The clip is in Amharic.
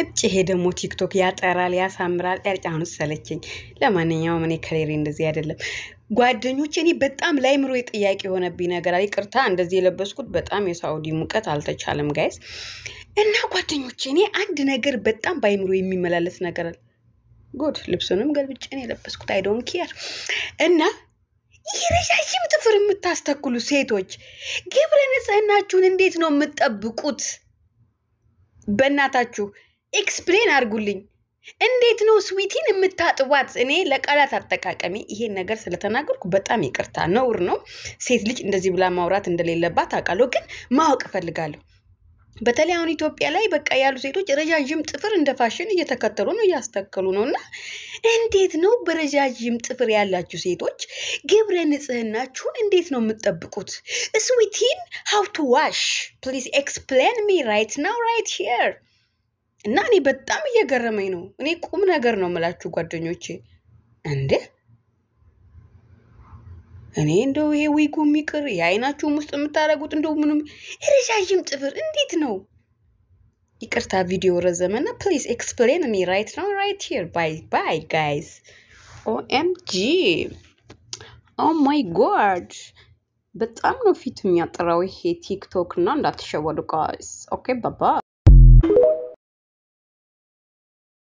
እጭ ይሄ ደግሞ ቲክቶክ ያጠራል፣ ያሳምራል፣ ያጫኑት ሰለቸኝ። ለማንኛውም እኔ ከሌሬ እንደዚህ አይደለም ጓደኞች። እኔ በጣም ላይምሮ ጥያቄ የሆነብኝ ነገር አለ። ይቅርታ እንደዚህ የለበስኩት በጣም የሳውዲ ሙቀት አልተቻለም ጋይስ። እና ጓደኞች እኔ አንድ ነገር በጣም በአይምሮ የሚመላለስ ነገር አለ። ጉድ ልብሱንም ገልብጬ ነው የለበስኩት። አይ ኪያር እና ይህ ረዣዥም ጥፍር የምታስተክሉ ሴቶች ግብረ ንጽህናችሁን እንዴት ነው የምትጠብቁት? በእናታችሁ ኤክስፕሌን አድርጉልኝ። እንዴት ነው ስዊቲን የምታጥቧት? እኔ ለቃላት አጠቃቀሚ ይሄን ነገር ስለተናገርኩ በጣም ይቅርታ፣ ነውር ነው። ሴት ልጅ እንደዚህ ብላ ማውራት እንደሌለባት አውቃለሁ፣ ግን ማወቅ እፈልጋለሁ። በተለይ አሁን ኢትዮጵያ ላይ በቃ ያሉ ሴቶች ረዣዥም ጥፍር እንደ ፋሽን እየተከተሉ ነው እያስተከሉ ነው። እና እንዴት ነው በረዣዥም ጥፍር ያላችሁ ሴቶች ግብረ ንጽህናችሁን እንዴት ነው የምትጠብቁት? ስዊቲን ሀው ቱ ዋሽ ፕሊዝ ኤክስፕሌን ሚ ራይት ናው ራይት ሂር እና እኔ በጣም እየገረመኝ ነው። እኔ ቁም ነገር ነው የምላችሁ ጓደኞቼ። እንዴ እኔ እንደው ይሄ ዊጉ የሚቅር የአይናችሁም ውስጥ የምታደርጉት እንደው ምንም ረዣዥም ጥፍር እንዴት ነው? ይቅርታ ቪዲዮ ረዘመና። ፕሊዝ ኤክስፕሌን ሚ ራይት ነው ራይት ሂር ባይ ባይ ጋይስ። ኦኤምጂ ኦ ማይ ጎድ በጣም ነው ፊት የሚያጠራው ይሄ ቲክቶክ እና እንዳትሸወዱ ጋይስ። ኦኬ ባባ